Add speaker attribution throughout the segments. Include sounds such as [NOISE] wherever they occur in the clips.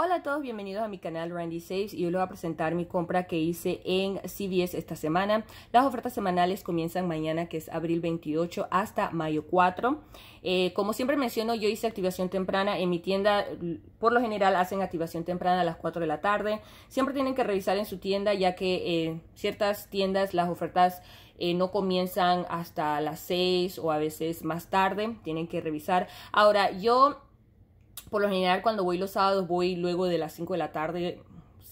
Speaker 1: Hola a todos, bienvenidos a mi canal Randy Saves y hoy les voy a presentar mi compra que hice en CVS esta semana. Las ofertas semanales comienzan mañana que es abril 28 hasta mayo 4. Eh, como siempre menciono, yo hice activación temprana en mi tienda, por lo general hacen activación temprana a las 4 de la tarde. Siempre tienen que revisar en su tienda ya que en eh, ciertas tiendas las ofertas eh, no comienzan hasta las 6 o a veces más tarde, tienen que revisar. Ahora yo por lo general cuando voy los sábados voy luego de las 5 de la tarde,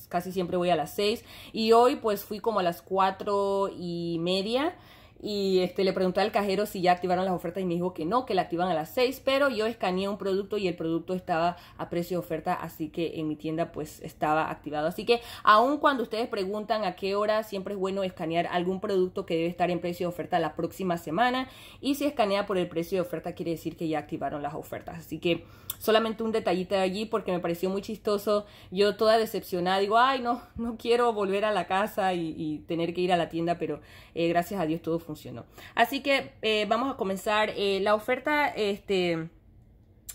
Speaker 1: casi siempre voy a las 6 y hoy pues fui como a las 4 y media y este, le pregunté al cajero si ya activaron las ofertas y me dijo que no, que la activan a las 6, pero yo escaneé un producto y el producto estaba a precio de oferta, así que en mi tienda pues estaba activado. Así que aun cuando ustedes preguntan a qué hora, siempre es bueno escanear algún producto que debe estar en precio de oferta la próxima semana y si escanea por el precio de oferta quiere decir que ya activaron las ofertas. Así que solamente un detallito de allí porque me pareció muy chistoso. Yo toda decepcionada digo, ay no, no quiero volver a la casa y, tener que ir a la tienda, pero eh, gracias a Dios todo funcionó. Así que eh, vamos a comenzar eh, la oferta, este...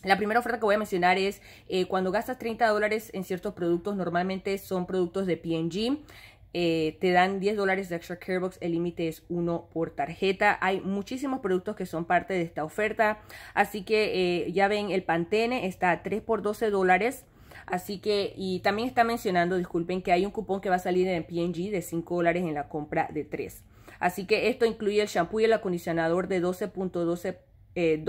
Speaker 1: La primera oferta que voy a mencionar es eh, cuando gastas 30 dólares en ciertos productos, normalmente son productos de PNG. te dan 10 dólares de extra care box el límite es uno por tarjeta. Hay muchísimos productos que son parte de esta oferta, así que ya ven, el Pantene está a 3 por 12 dólares. Así que, y también está mencionando, disculpen, que hay un cupón que va a salir en el PNG de 5 dólares en la compra de 3. Así que esto incluye el shampoo y el acondicionador de 12.12 eh,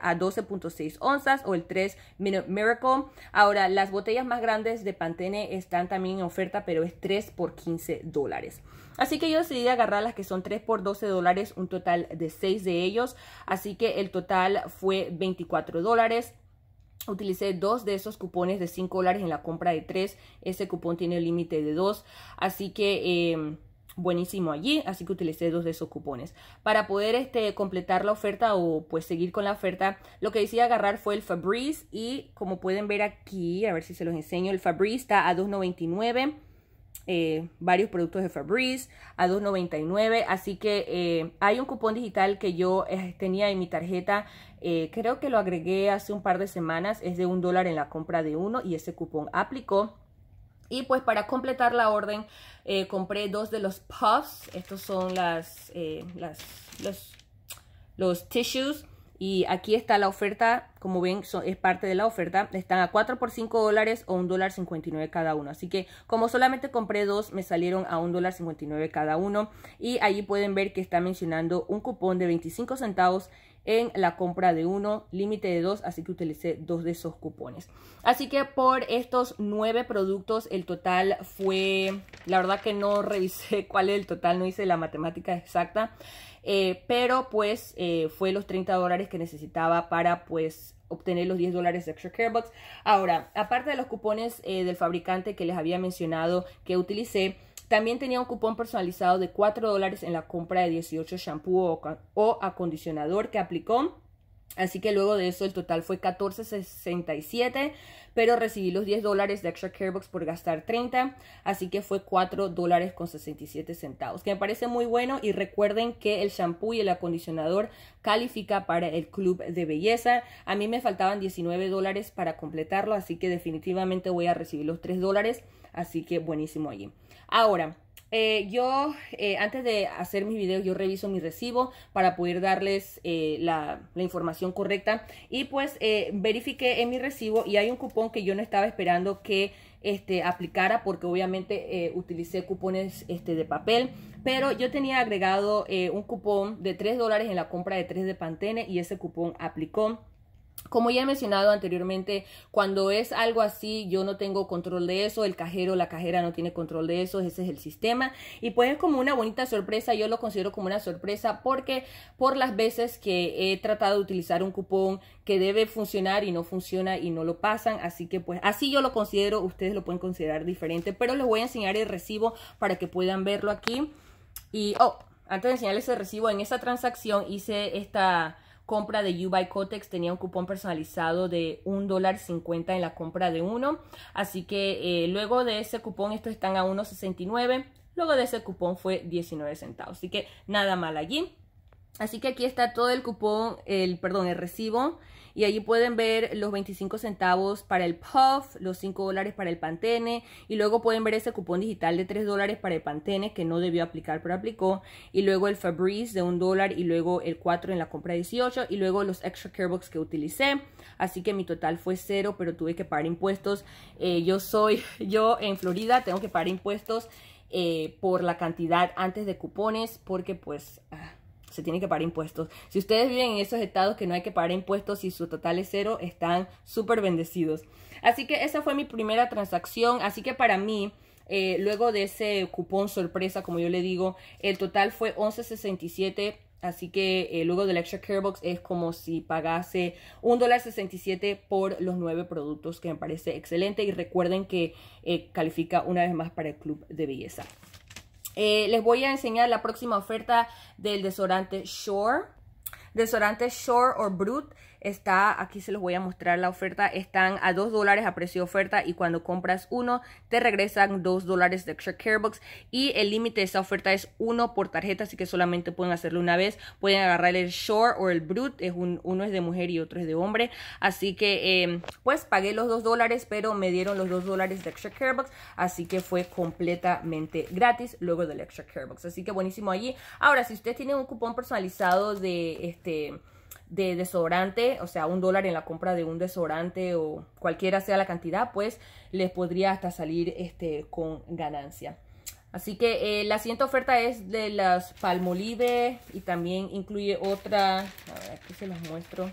Speaker 1: a 12.6 onzas o el 3 Minute Miracle. Ahora, las botellas más grandes de Pantene están también en oferta, pero es 3 por 15 dólares. Así que yo decidí agarrar las que son 3 por 12 dólares, un total de 6 de ellos. Así que el total fue 24 dólares. Utilicé dos de esos cupones de 5 dólares en la compra de 3. Ese cupón tiene el límite de 2. Así que... Eh, buenísimo allí, así que utilicé dos de esos cupones. Para poder este, completar la oferta o pues seguir con la oferta, lo que decía agarrar fue el Fabrice y como pueden ver aquí, a ver si se los enseño, el Fabrice está a $2.99. Eh, varios productos de Fabrice a $2.99 así que eh, hay un cupón digital que yo eh, tenía en mi tarjeta creo que lo agregué hace un par de semanas es de un dólar en la compra de uno y ese cupón aplicó y pues para completar la orden eh, compré dos de los puffs. Estos son las, eh, las, los, los tissues. Y aquí está la oferta, como ven, es parte de la oferta. Están a 4 por 5 dólares o un dólar 59 cada uno. Así que como solamente compré dos, me salieron a un dólar 59 cada uno. Y allí pueden ver que está mencionando un cupón de 25 centavos en la compra de uno, límite de dos, así que utilicé dos de esos cupones. Así que por estos nueve productos el total fue, la verdad que no revisé [LAUGHS] cuál es el total, no hice la matemática exacta, eh, pero pues eh, fue los 30 dólares que necesitaba para pues obtener los 10 dólares de Extra Care Box. Ahora, aparte de los cupones eh, del fabricante que les había mencionado que utilicé, también tenía un cupón personalizado de 4 dólares en la compra de 18 shampoo o acondicionador que aplicó. Así que luego de eso el total fue 14.67, pero recibí los 10 dólares de Extra Care box por gastar 30, así que fue $4.67, dólares con centavos, que me parece muy bueno y recuerden que el shampoo y el acondicionador califica para el club de belleza. A mí me faltaban 19 dólares para completarlo, así que definitivamente voy a recibir los 3 dólares Así que buenísimo allí. Ahora, eh, yo, eh, antes de hacer mis videos, yo reviso mi recibo para poder darles eh, la, información correcta. Y pues verifiqué en mi recibo y hay un cupón que yo no estaba esperando que este, aplicara porque obviamente utilicé cupones este, de papel. Pero yo tenía agregado un cupón de 3 dólares en la compra de 3 de Pantene y ese cupón aplicó. Como ya he mencionado anteriormente, cuando es algo así, yo no tengo control de eso, el cajero, la cajera no tiene control de eso, ese es el sistema. Y pues es como una bonita sorpresa, yo lo considero como una sorpresa porque por las veces que he tratado de utilizar un cupón que debe funcionar y no funciona y no lo pasan, así que pues así yo lo considero, ustedes lo pueden considerar diferente, pero les voy a enseñar el recibo para que puedan verlo aquí. Y, oh, antes de enseñarles el recibo, en esa transacción hice esta compra de by Cotex tenía un cupón personalizado de $1.50 en la compra de uno. Así que eh, luego de ese cupón estos están a 1.69. Luego de ese cupón fue 19 centavos. Así que nada mal allí. Así que aquí está todo el cupón, el, perdón, el recibo. Y allí pueden ver los 25 centavos para el Puff, los 5 dólares para el Pantene. Y luego pueden ver ese cupón digital de 3 dólares para el Pantene que no debió aplicar pero aplicó. Y luego el Fabrice de 1 dólar y luego el 4 en la compra 18. Y luego los extra Care box que utilicé. Así que mi total fue cero pero tuve que pagar impuestos. Eh, yo soy, [LAUGHS] yo en Florida tengo que pagar impuestos eh, por la cantidad antes de cupones porque pues... Ah, se tiene que pagar impuestos. Si ustedes viven en esos estados que no hay que pagar impuestos y su total es cero, están súper bendecidos. Así que esa fue mi primera transacción. Así que para mí, eh, luego de ese cupón sorpresa, como yo le digo, el total fue 11.67. Así que eh, luego del Extra Care Box es como si pagase $1.67 por los nueve productos, que me parece excelente. Y recuerden que eh, califica una vez más para el Club de Belleza. Eh, les voy a enseñar la próxima oferta del desorante Shore. desorante Shore o Brut Está, aquí se los voy a mostrar la oferta, están a 2 dólares a precio de oferta y cuando compras uno te regresan 2 dólares de extra Care box y el límite de esa oferta es uno por tarjeta, así que solamente pueden hacerlo una vez. Pueden agarrar el Shore o el Brute. es un, uno es de mujer y otro es de hombre. Así que em, pues pagué los 2 dólares, pero me dieron los 2 dólares de extra Care box así que fue completamente gratis luego del extra Care box Así que buenísimo allí. Ahora, si ustedes tienen un cupón personalizado de este de desodorante, o sea, un dólar en la compra de un desodorante o cualquiera sea la cantidad, pues les podría hasta salir este, con ganancia. Así que eh, la siguiente oferta es de las Palmolive y también incluye otra, a ver, aquí se las muestro.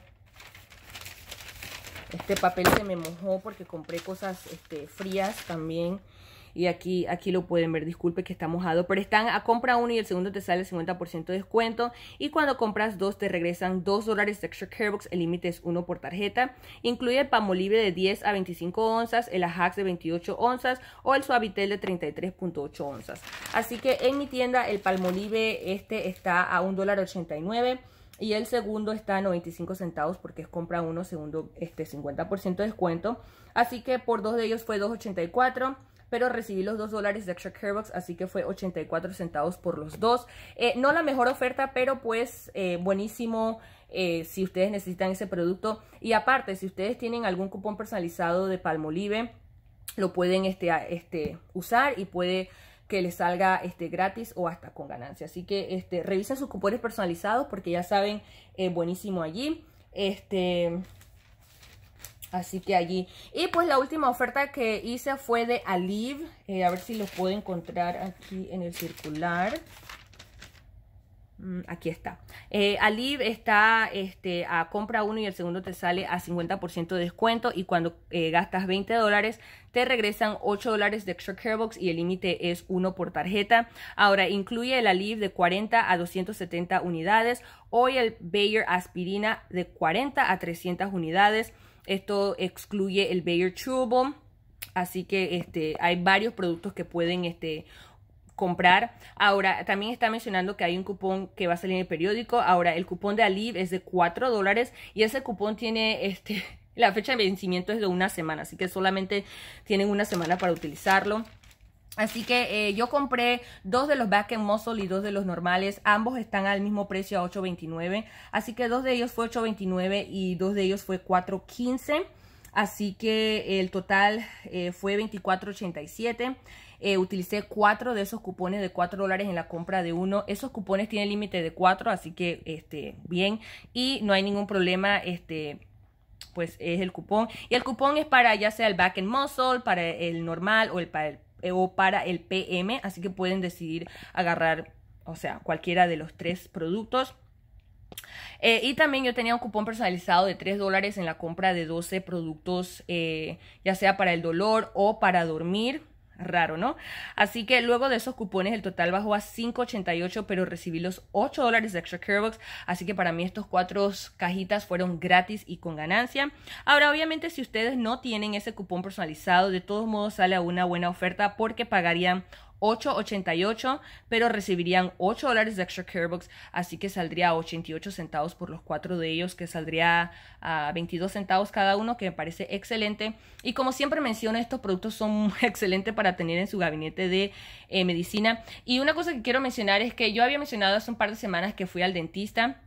Speaker 1: Este papel se me mojó porque compré cosas este, frías también. Y aquí, aquí lo pueden ver, disculpe que está mojado, pero están a compra uno y el segundo te sale 50% de descuento. Y cuando compras dos te regresan 2 dólares extra Care Box. el límite es uno por tarjeta. Incluye el Palmolive de 10 a 25 onzas, el Ajax de 28 onzas o el Suavitel de 33.8 onzas. Así que en mi tienda el palmolive este está a $1.89. dólar y el segundo está a 95 centavos porque es compra uno, segundo este 50% de descuento. Así que por dos de ellos fue 2.84 pero recibí los 2 dólares de extra Box, así que fue 84 centavos por los dos. Eh, no la mejor oferta, pero pues eh, buenísimo eh, si ustedes necesitan ese producto. Y aparte, si ustedes tienen algún cupón personalizado de Palmolive, lo pueden este, este, usar y puede que les salga este, gratis o hasta con ganancia. Así que este, revisen sus cupones personalizados porque ya saben, buenísimo allí. Este, Así que allí. Y pues la última oferta que hice fue de Alive. Eh, a ver si lo puedo encontrar aquí en el circular. Mm, aquí está. Eh, Alive está este, a compra uno y el segundo te sale a 50% de descuento. Y cuando eh, gastas 20 dólares, te regresan 8 dólares de extra Care Box. y el límite es uno por tarjeta. Ahora, incluye el Alive de 40 a 270 unidades. Hoy el Bayer Aspirina de 40 a 300 unidades. Esto excluye el Bayer Chewable. Así que este, hay varios productos que pueden este, comprar. Ahora, también está mencionando que hay un cupón que va a salir en el periódico. Ahora, el cupón de Alive es de 4 dólares y ese cupón tiene este, [LAUGHS] la fecha de vencimiento es de una semana, así que solamente tienen una semana para utilizarlo. Así que eh, yo compré dos de los Back and Muscle y dos de los normales. Ambos están al mismo precio a $8.29. Así que dos de ellos fue $8.29 y dos de ellos fue $4.15. Así que el total eh, fue $24.87. Eh, utilicé cuatro de esos cupones de 4 dólares en la compra de uno. Esos cupones tienen límite de 4, así que este, bien. Y no hay ningún problema. Este, pues es el cupón. Y el cupón es para ya sea el back and muscle, para el normal o el, para el eh, o para el PM, así que pueden decidir agarrar, o sea, cualquiera de los tres productos. Eh, y también yo tenía un cupón personalizado de 3 dólares en la compra de 12 productos, eh, ya sea para el dolor o para dormir raro, ¿no? Así que luego de esos cupones el total bajó a 5.88, pero recibí los 8 dólares de extra Carebox, así que para mí estos cuatro cajitas fueron gratis y con ganancia. Ahora, obviamente, si ustedes no tienen ese cupón personalizado, de todos modos sale a una buena oferta porque pagarían 8.88, pero recibirían 8 dólares de extra box así que saldría a 88 centavos por los cuatro de ellos, que saldría a 22 centavos cada uno, que me parece excelente. Y como siempre menciono, estos productos son [LAUGHS] excelentes para tener en su gabinete de eh, medicina. Y una cosa que quiero mencionar es que yo había mencionado hace un par de semanas que fui al dentista.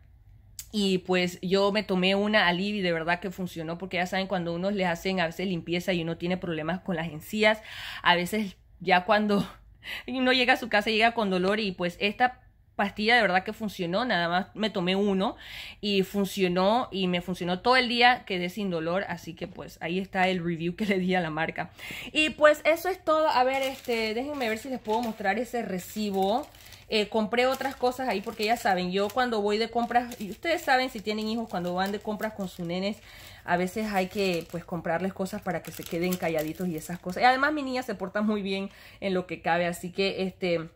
Speaker 1: Y pues yo me tomé una Alivi, de verdad que funcionó, porque ya saben, cuando unos les hacen a veces limpieza y uno tiene problemas con las encías, a veces ya cuando [LAUGHS] y no llega a su casa, llega con dolor y pues esta pastilla de verdad que funcionó, nada más me tomé uno y funcionó y me funcionó todo el día, quedé sin dolor, así que pues ahí está el review que le di a la marca. Y pues eso es todo, a ver, este, déjenme ver si les puedo mostrar ese recibo. Eh, compré otras cosas ahí porque ya saben, yo cuando voy de compras, y ustedes saben si tienen hijos, cuando van de compras con sus nenes, a veces hay que pues comprarles cosas para que se queden calladitos y esas cosas. Y además mi niña se porta muy bien en lo que cabe, así que este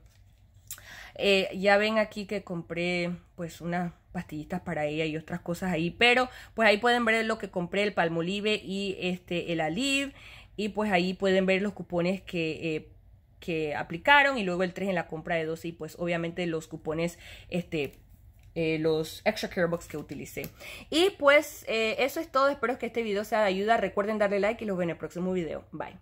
Speaker 1: eh, ya ven aquí que compré pues unas pastillitas para ella y otras cosas ahí, pero pues ahí pueden ver lo que compré, el palmolive y este, el aliv, y pues ahí pueden ver los cupones que... Eh, aplicaron y luego el 3 en la compra de dos y pues obviamente los cupones este eh, los extra care box que utilicé y pues eso es todo espero que este video sea de ayuda recuerden darle like y los veo en el próximo video bye